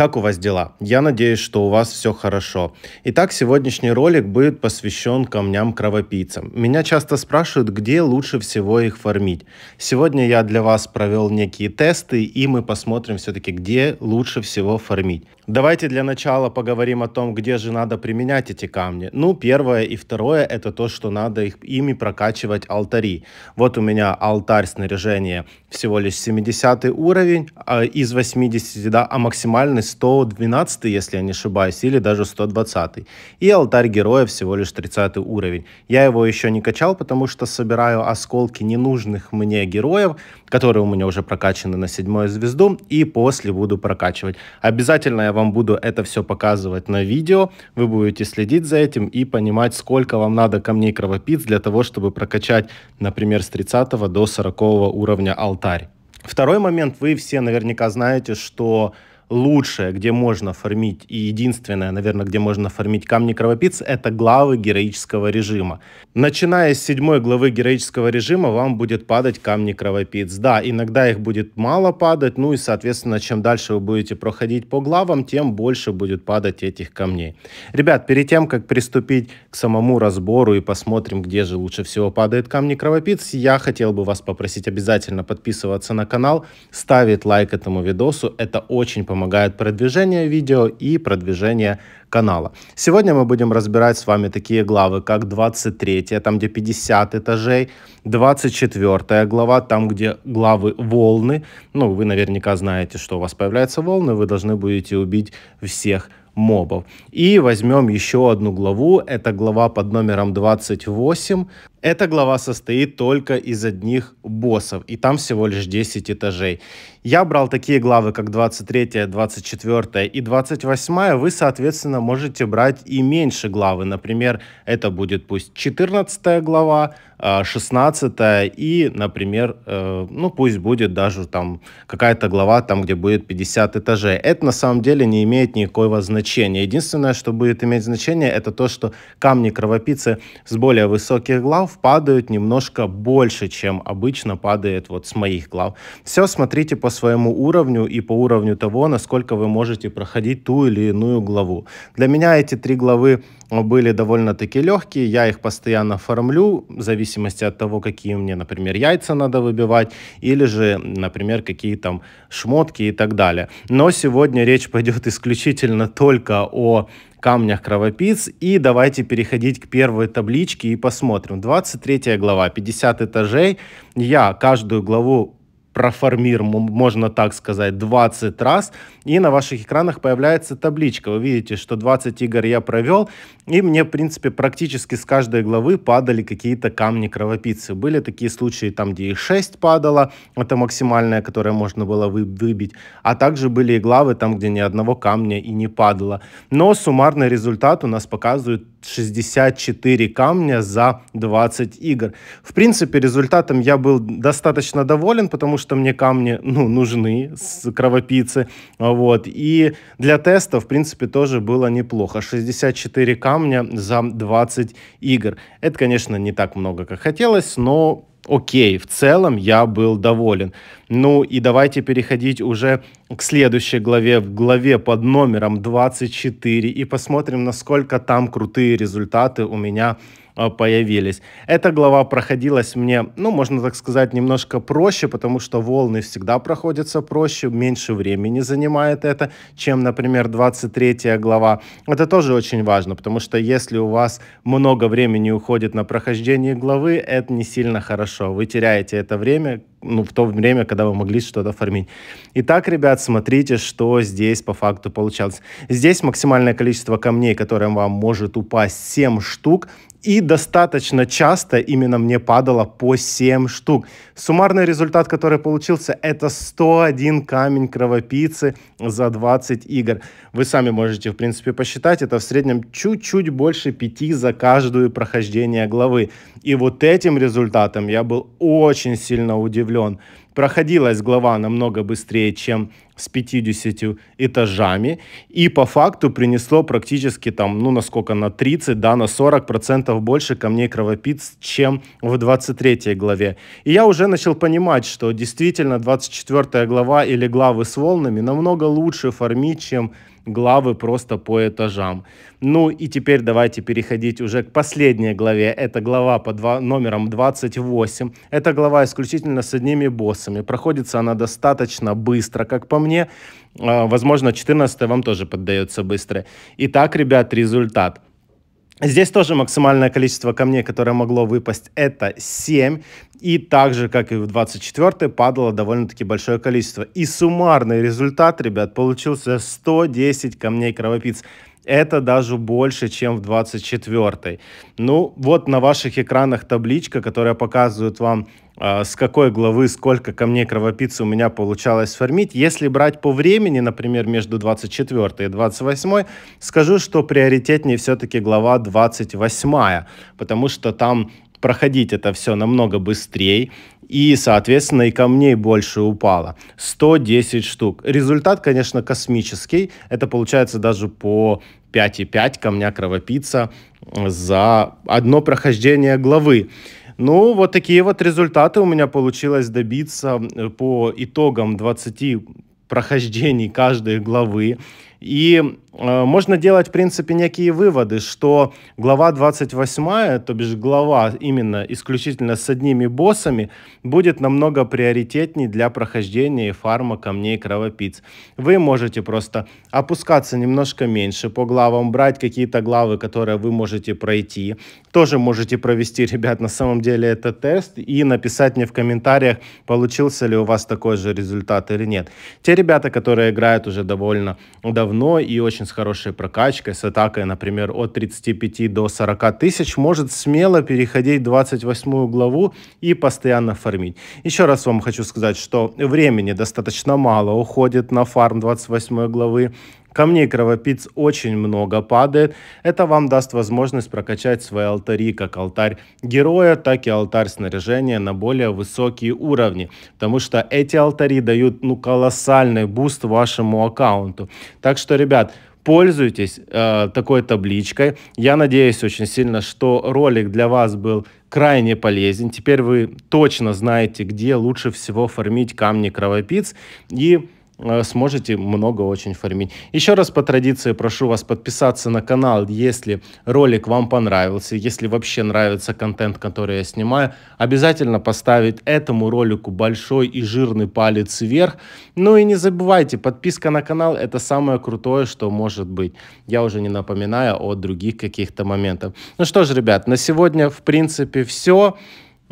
Как у вас дела? Я надеюсь, что у вас все хорошо. Итак, сегодняшний ролик будет посвящен камням-кровопийцам. Меня часто спрашивают, где лучше всего их фармить. Сегодня я для вас провел некие тесты, и мы посмотрим все-таки, где лучше всего фармить. Давайте для начала поговорим о том, где же надо применять эти камни. Ну, первое и второе – это то, что надо их, ими прокачивать алтари. Вот у меня алтарь снаряжения всего лишь 70 уровень, а из 80, да, а максимальный 112, если я не ошибаюсь, или даже 120. И алтарь героя всего лишь 30 уровень. Я его еще не качал, потому что собираю осколки ненужных мне героев, которые у меня уже прокачаны на седьмую звезду, и после буду прокачивать. Обязательно я вам буду это все показывать на видео, вы будете следить за этим и понимать, сколько вам надо камней кровопиц для того, чтобы прокачать, например, с 30 до 40 уровня алтарь. Второй момент, вы все наверняка знаете, что лучшее, где можно фармить, и единственное, наверное, где можно фармить камни кровопийц, это главы героического режима. Начиная с седьмой главы героического режима, вам будет падать камни кровопийц. Да, иногда их будет мало падать, ну и, соответственно, чем дальше вы будете проходить по главам, тем больше будет падать этих камней. Ребят, перед тем, как приступить к самому разбору и посмотрим, где же лучше всего падает камни кровопийц, я хотел бы вас попросить обязательно подписываться на канал, ставить лайк этому видосу, это очень помогает помогает продвижение видео и продвижение канала. Сегодня мы будем разбирать с вами такие главы, как 23, там где 50 этажей, 24 глава, там где главы волны. Ну, вы наверняка знаете, что у вас появляются волны, вы должны будете убить всех мобов. И возьмем еще одну главу, это глава под номером 28. Эта глава состоит только из одних боссов, и там всего лишь 10 этажей. Я брал такие главы, как 23, 24 и 28, вы, соответственно, можете брать и меньше главы. Например, это будет пусть 14 глава, 16 а, и, например, э, ну пусть будет даже там какая-то глава, там, где будет 50 этажей. Это на самом деле не имеет никакого значения. Единственное, что будет иметь значение, это то, что камни кровопийцы с более высоких глав падают немножко больше, чем обычно падает вот с моих глав. Все смотрите по своему уровню и по уровню того, насколько вы можете проходить ту или иную главу. Для меня эти три главы э, были довольно-таки легкие, я их постоянно формлю, зависит зависимости от того, какие мне, например, яйца надо выбивать, или же, например, какие там шмотки и так далее. Но сегодня речь пойдет исключительно только о камнях кровопиц. И давайте переходить к первой табличке и посмотрим. 23 глава, 50 этажей. Я каждую главу проформир, можно так сказать, 20 раз, и на ваших экранах появляется табличка. Вы видите, что 20 игр я провел, и мне, в принципе, практически с каждой главы падали какие-то камни кровопийцы. Были такие случаи, там, где и 6 падало, это максимальное, которое можно было вы, выбить, а также были и главы, там, где ни одного камня и не падало. Но суммарный результат у нас показывает 64 камня за 20 игр. В принципе, результатом я был достаточно доволен, потому что мне камни ну, нужны с кровопийцы. Вот. И для теста, в принципе, тоже было неплохо. 64 камня за 20 игр. Это, конечно, не так много, как хотелось, но окей, в целом я был доволен. Ну и давайте переходить уже к следующей главе, в главе под номером 24, и посмотрим, насколько там крутые результаты у меня а, появились. Эта глава проходилась мне, ну, можно так сказать, немножко проще, потому что волны всегда проходятся проще, меньше времени занимает это, чем, например, 23 глава. Это тоже очень важно, потому что если у вас много времени уходит на прохождение главы, это не сильно хорошо. Вы теряете это время, ну, в то время, когда вы могли что-то фармить. Итак, ребят, смотрите, что здесь по факту получалось. Здесь максимальное количество камней, которое вам может упасть 7 штук, и достаточно часто именно мне падало по 7 штук. Суммарный результат, который получился, это 101 камень кровопийцы за 20 игр. Вы сами можете, в принципе, посчитать, это в среднем чуть-чуть больше 5 за каждую прохождение главы. И вот этим результатом я был очень сильно удивлен удивлен. Проходилась глава намного быстрее, чем с 50 этажами, и по факту принесло практически там, ну, насколько, на 30, да, на 40 процентов больше камней кровопиц, чем в 23 главе. И я уже начал понимать, что действительно 24 глава или главы с волнами намного лучше фармить, чем главы просто по этажам. Ну и теперь давайте переходить уже к последней главе. Это глава под два, номером 28. Это глава исключительно с одними боссами. Проходится она достаточно быстро, как по мне. А, возможно, 14 вам тоже поддается быстро. Итак, ребят, результат – Здесь тоже максимальное количество камней, которое могло выпасть, это 7. И также, как и в 24 падало довольно-таки большое количество. И суммарный результат, ребят, получился 110 камней кровопиц. Это даже больше, чем в 24. Ну, вот на ваших экранах табличка, которая показывает вам, а, с какой главы сколько камней кровопийцы у меня получалось сформить. Если брать по времени, например, между 24 и 28, скажу, что приоритетнее все-таки глава 28, потому что там проходить это все намного быстрее и, соответственно, и камней больше упало. 110 штук. Результат, конечно, космический. Это получается даже по 5,5 камня кровопийца за одно прохождение главы. Ну, вот такие вот результаты у меня получилось добиться по итогам 20 прохождений каждой главы. И Э, можно делать, в принципе, некие выводы, что глава 28, то бишь глава именно исключительно с одними боссами, будет намного приоритетней для прохождения фарма камней кровопиц. Вы можете просто опускаться немножко меньше по главам, брать какие-то главы, которые вы можете пройти. Тоже можете провести, ребят, на самом деле этот тест и написать мне в комментариях, получился ли у вас такой же результат или нет. Те ребята, которые играют уже довольно давно и очень очень с хорошей прокачкой, с атакой, например, от 35 до 40 тысяч, может смело переходить 28 главу и постоянно фармить. Еще раз вам хочу сказать, что времени достаточно мало уходит на фарм 28 главы. Камней кровопиц очень много падает. Это вам даст возможность прокачать свои алтари, как алтарь героя, так и алтарь снаряжения на более высокие уровни. Потому что эти алтари дают ну, колоссальный буст вашему аккаунту. Так что, ребят, Пользуйтесь э, такой табличкой. Я надеюсь очень сильно, что ролик для вас был крайне полезен. Теперь вы точно знаете, где лучше всего фармить камни кровопиц. И Э, сможете много очень фармить. Еще раз по традиции прошу вас подписаться на канал, если ролик вам понравился, если вообще нравится контент, который я снимаю, обязательно поставить этому ролику большой и жирный палец вверх. Ну и не забывайте, подписка на канал это самое крутое, что может быть. Я уже не напоминаю о других каких-то моментах. Ну что ж, ребят, на сегодня в принципе все.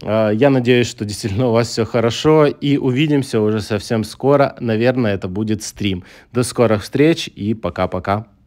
А, я надеюсь, что действительно у вас все хорошо. И увидимся уже совсем скоро. Наверное, это будет стрим. До скорых встреч и пока-пока.